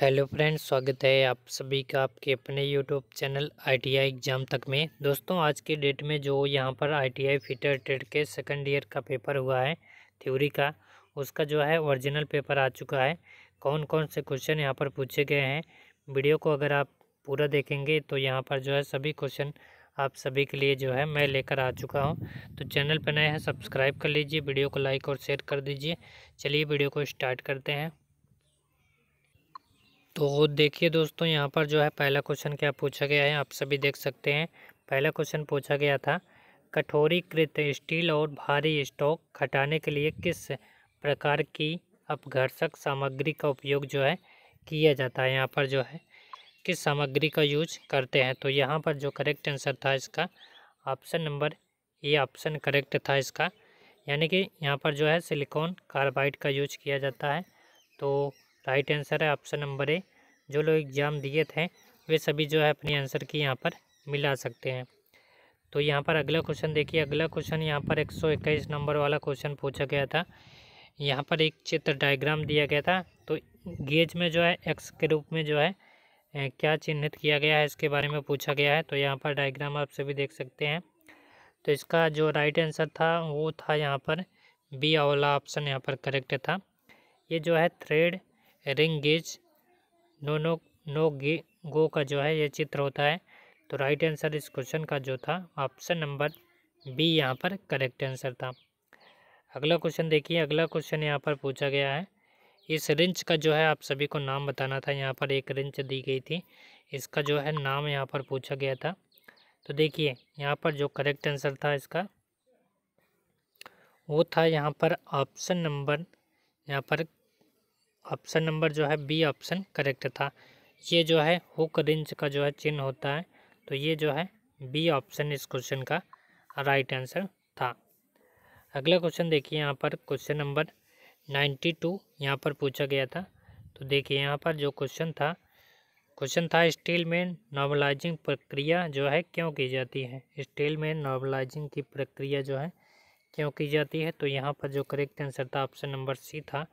hello friends स्वागत है आप सभी का आपके अपने यूट्यूब चैनल आईटीआई एग्ज़ाम तक में दोस्तों आज के डेट में जो यहाँ पर आईटीआई फिटर ट्रेड के सेकंड ईयर का पेपर हुआ है थ्योरी का उसका जो है ओरिजिनल पेपर आ चुका है कौन कौन से क्वेश्चन यहाँ पर पूछे गए हैं वीडियो को अगर आप पूरा देखेंगे तो यहाँ पर जो है सभी क्वेश्चन आप सभी के लिए जो है मैं लेकर आ चुका हूँ तो चैनल पर नए हैं सब्सक्राइब कर लीजिए वीडियो को लाइक और शेयर कर दीजिए चलिए वीडियो को स्टार्ट करते हैं तो देखिए दोस्तों यहाँ पर जो है पहला क्वेश्चन क्या पूछा गया है आप सभी देख सकते हैं पहला क्वेश्चन पूछा गया था कठोरीकृत स्टील और भारी स्टॉक घटाने के लिए किस प्रकार की अपघर्षक सामग्री का उपयोग जो है किया जाता है यहाँ पर जो है किस सामग्री का यूज करते हैं तो यहाँ पर जो करेक्ट आंसर था इसका ऑप्शन नंबर ये ऑप्शन करेक्ट था इसका यानी कि यहाँ पर जो है सिलिकॉन कार्बाइड का यूज किया जाता है तो राइट आंसर है ऑप्शन नंबर ए जो लोग एग्ज़ाम दिए थे वे सभी जो है अपने आंसर की यहाँ पर मिला सकते हैं तो यहाँ पर अगला क्वेश्चन देखिए अगला क्वेश्चन यहाँ पर एक सौ इक्कीस नंबर वाला क्वेश्चन पूछा गया था यहाँ पर एक चित्र डायग्राम दिया गया था तो गेज में जो है एक्स के रूप में जो है क्या चिन्हित किया गया है इसके बारे में पूछा गया है तो यहाँ पर डायग्राम आप सभी देख सकते हैं तो इसका जो राइट आंसर था वो था यहाँ पर बी वाला ऑप्शन यहाँ पर करेक्ट था ये जो है thread ring gauge no no no गे गो का जो है ये चित्र होता है तो राइट आंसर इस क्वेश्चन का जो था ऑप्शन नंबर बी यहाँ पर करेक्ट आंसर था अगला क्वेश्चन देखिए अगला क्वेश्चन यहाँ पर पूछा गया है इस रिंच का जो है आप सभी को नाम बताना था यहाँ पर एक रिंच दी गई थी इसका जो है नाम यहाँ पर पूछा गया था तो देखिए यहाँ पर जो करेक्ट आंसर था इसका वो था यहाँ पर ऑप्शन नंबर यहाँ पर ऑप्शन नंबर जो है बी ऑप्शन करेक्ट था ये जो है हुक रिंच का जो है चिन्ह होता है तो ये जो है बी ऑप्शन इस क्वेश्चन का राइट आंसर था अगला क्वेश्चन देखिए यहाँ पर क्वेश्चन नंबर नाइन्टी टू यहाँ पर पूछा गया था तो देखिए यहाँ पर जो क्वेश्चन था क्वेश्चन था स्टील में नॉर्मलाइजिंग प्रक्रिया जो है क्यों की जाती है स्टील में नॉर्मलाइजिंग की प्रक्रिया जो है क्यों की जाती है तो यहाँ पर जो करेक्ट आंसर था ऑप्शन नंबर सी था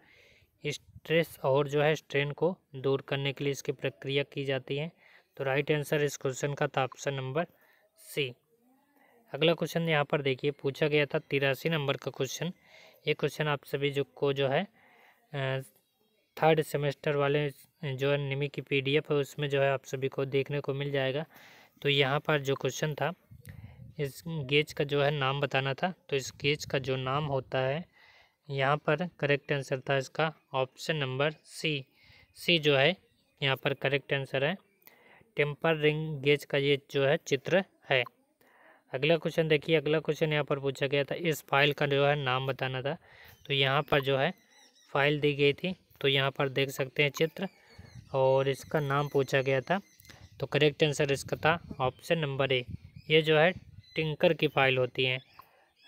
स्ट्रेस और जो है स्ट्रेन को दूर करने के लिए इसकी प्रक्रिया की जाती है तो राइट आंसर इस क्वेश्चन का था ऑप्शन नंबर सी अगला क्वेश्चन यहाँ पर देखिए पूछा गया था तिरासी नंबर का क्वेश्चन ये क्वेश्चन आप सभी जो को जो है थर्ड सेमेस्टर वाले जो है निमी की पीडीएफ है उसमें जो है आप सभी को देखने को मिल जाएगा तो यहाँ पर जो क्वेश्चन था इस गेज का जो है नाम बताना था तो इस गेज का जो नाम होता है यहाँ पर करेक्ट आंसर था इसका ऑप्शन नंबर सी सी जो है यहाँ पर करेक्ट आंसर है टेम्पर रिंग गेज का ये जो है चित्र है अगला क्वेश्चन देखिए अगला क्वेश्चन यहाँ पर पूछा गया था इस फाइल का जो है नाम बताना था तो यहाँ पर जो है फाइल दी गई थी तो यहाँ पर देख सकते हैं चित्र और इसका नाम पूछा गया था तो करेक्ट आंसर इसका था ऑप्शन नंबर ए ये जो है टिंकर की फाइल होती है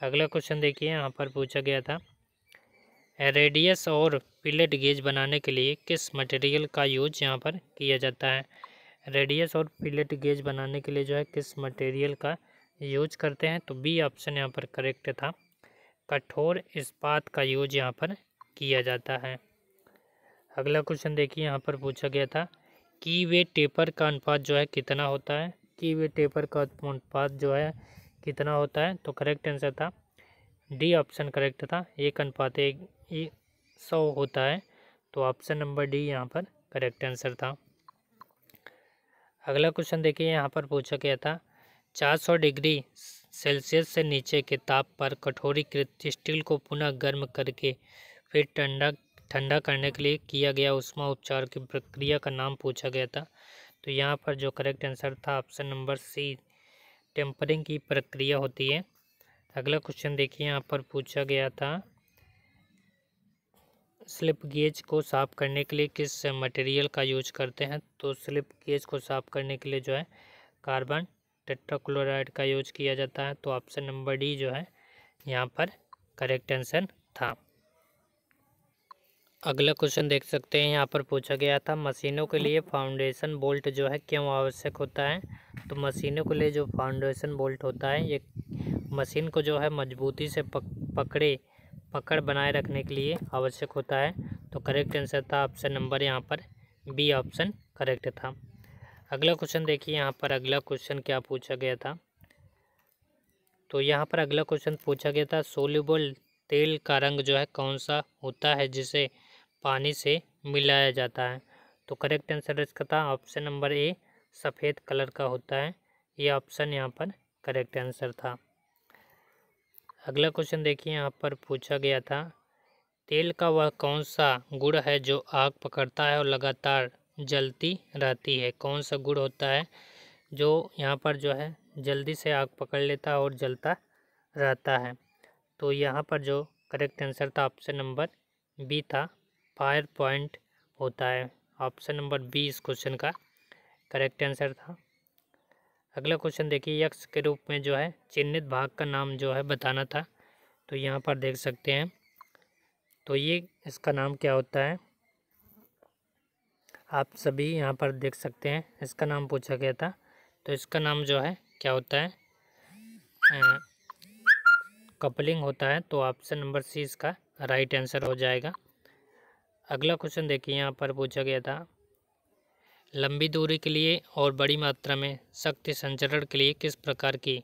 अगला क्वेश्चन देखिए यहाँ पर पूछा गया था रेडियस और पिलेट गेज बनाने के लिए किस मटेरियल का यूज यहाँ पर किया जाता है रेडियस और पिलेट गेज बनाने के लिए जो है किस मटेरियल का यूज करते हैं तो बी ऑप्शन यहाँ पर करेक्ट था कठोर इस्पात का यूज यहाँ पर किया जाता है अगला क्वेश्चन देखिए यहाँ पर पूछा गया था की वे टेपर का अनुपात जो है कितना होता है की वे टेपर का अनुपात जो है कितना होता है तो करेक्ट आंसर था डी ऑप्शन करेक्ट था एक अनुपात एक ये सौ होता है तो ऑप्शन नंबर डी यहाँ पर करेक्ट आंसर था अगला क्वेश्चन देखिए यहाँ पर पूछा गया था चार सौ डिग्री सेल्सियस से नीचे के ताप पर कठोरीकृत स्टील को पुनः गर्म करके फिर ठंडा ठंडा करने के लिए किया गया उष्मा उपचार की प्रक्रिया का नाम पूछा गया था तो यहाँ पर जो करेक्ट आंसर था ऑप्शन नंबर सी टेम्परिंग की प्रक्रिया होती है अगला क्वेश्चन देखिए यहाँ पर पूछा गया था स्लिप गेज को साफ़ करने के लिए किस मटेरियल का यूज करते हैं तो स्लिप गेज को साफ़ करने के लिए जो है कार्बन टेट्राक्लोराइड का यूज किया जाता है तो ऑप्शन नंबर डी जो है यहाँ पर करेक्ट आंसर था अगला क्वेश्चन देख सकते हैं यहाँ पर पूछा गया था मशीनों के लिए फाउंडेशन बोल्ट जो है क्यों आवश्यक होता है तो मशीनों के लिए जो फाउंडेशन बोल्ट होता है ये मशीन को जो है मजबूती से पक, पकड़े पकड़ बनाए रखने के लिए आवश्यक होता है तो करेक्ट आंसर था ऑप्शन नंबर यहाँ पर बी ऑप्शन करेक्ट था अगला क्वेश्चन देखिए यहाँ पर अगला क्वेश्चन क्या पूछा गया था तो यहाँ पर अगला क्वेश्चन पूछा गया था सोल्यूबल तेल का रंग जो है कौन सा होता है जिसे पानी से मिलाया जाता है तो करेक्ट आंसर इसका था ऑप्शन नंबर ए सफ़ेद कलर का होता है ये ऑप्शन यहाँ पर करेक्ट आंसर था अगला क्वेश्चन देखिए यहाँ पर पूछा गया था तेल का वह कौन सा गुड़ है जो आग पकड़ता है और लगातार जलती रहती है कौन सा गुड़ होता है जो यहाँ पर जो है जल्दी से आग पकड़ लेता है और जलता रहता है तो यहाँ पर जो करेक्ट आंसर था ऑप्शन नंबर बी था फायर पॉइंट होता है ऑप्शन नंबर बी इस क्वेश्चन का करेक्ट आंसर था अगला क्वेश्चन देखिए यक्ष के रूप में जो है चिन्हित भाग का नाम जो है बताना था तो यहाँ पर देख सकते हैं तो ये इसका नाम क्या होता है आप सभी यहाँ पर देख सकते हैं इसका नाम पूछा गया था तो इसका नाम जो है क्या होता है आ, कपलिंग होता है तो ऑप्शन नंबर सी इसका राइट आंसर हो जाएगा अगला क्वेश्चन देखिए यहाँ पर पूछा गया था लंबी दूरी के लिए और बड़ी मात्रा में शक्ति संचरण के लिए किस प्रकार की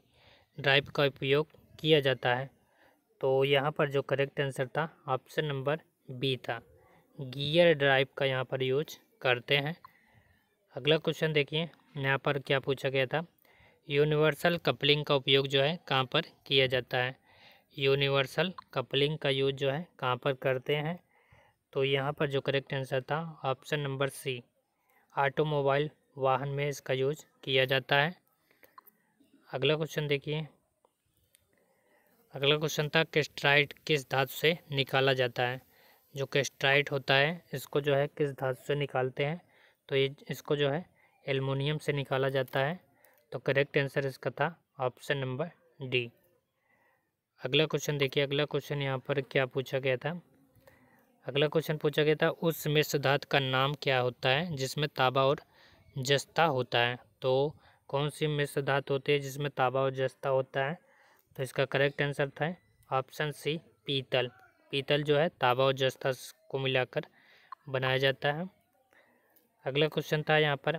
ड्राइव का उपयोग किया जाता है तो यहाँ पर जो करेक्ट आंसर था ऑप्शन नंबर बी था गियर ड्राइव का यहाँ पर यूज करते हैं अगला क्वेश्चन देखिए यहाँ पर क्या पूछा गया था यूनिवर्सल कपलिंग का उपयोग जो है कहाँ पर किया जाता है यूनिवर्सल कपलिंग का यूज जो है कहाँ पर करते हैं तो यहाँ पर जो करेक्ट आंसर था ऑप्शन नंबर सी ऑटोमोबाइल वाहन में इसका यूज किया जाता है अगला क्वेश्चन देखिए अगला क्वेश्चन था केस्ट्राइट किस धातु से निकाला जाता है जो केस्ट्राइट होता है इसको जो है किस धातु से निकालते हैं तो ये इसको जो है एलमोनियम से निकाला जाता है तो करेक्ट आंसर इसका था ऑप्शन नंबर डी अगला क्वेश्चन देखिए अगला क्वेश्चन यहाँ पर क्या पूछा गया था अगला क्वेश्चन पूछा गया था उस मिश्र धातु का नाम क्या होता है जिसमें ताबा और जस्ता होता है तो कौन सी मिश्र धातु होती है जिसमें ताबा और जस्ता होता है तो इसका करेक्ट आंसर था ऑप्शन सी पीतल पीतल जो है ताबा और जस्ता को मिलाकर बनाया जाता है अगला क्वेश्चन था यहाँ पर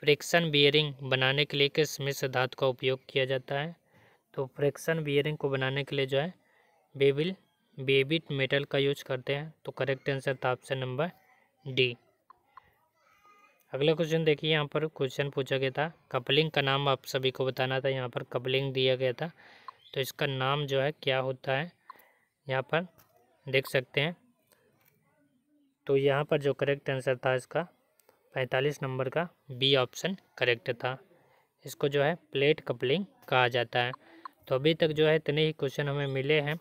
फ्रिक्शन बियरिंग बनाने के लिए किस मिश्र धातु का उपयोग किया जाता है तो फ्रिक्शन बियरिंग को बनाने के लिए जो है बेबिल बेबिट मेटल का यूज करते हैं तो करेक्ट आंसर था ऑप्शन नंबर डी अगला क्वेश्चन देखिए यहाँ पर क्वेश्चन पूछा गया था कपलिंग का नाम आप सभी को बताना था यहाँ पर कपलिंग दिया गया था तो इसका नाम जो है क्या होता है यहाँ पर देख सकते हैं तो यहाँ पर जो करेक्ट आंसर था इसका पैंतालीस नंबर का बी ऑप्शन करेक्ट था इसको जो है प्लेट कपलिंग कहा जाता है तो अभी तक जो है इतने ही क्वेश्चन हमें मिले हैं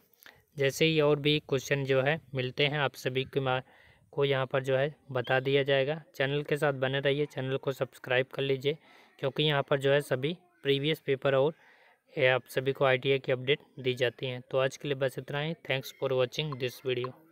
जैसे ही और भी क्वेश्चन जो है मिलते हैं आप सभी के को यहाँ पर जो है बता दिया जाएगा चैनल के साथ बने रहिए चैनल को सब्सक्राइब कर लीजिए क्योंकि यहाँ पर जो है सभी प्रीवियस पेपर और आप सभी को आई की अपडेट दी जाती हैं तो आज के लिए बस इतना ही thanks for watching this video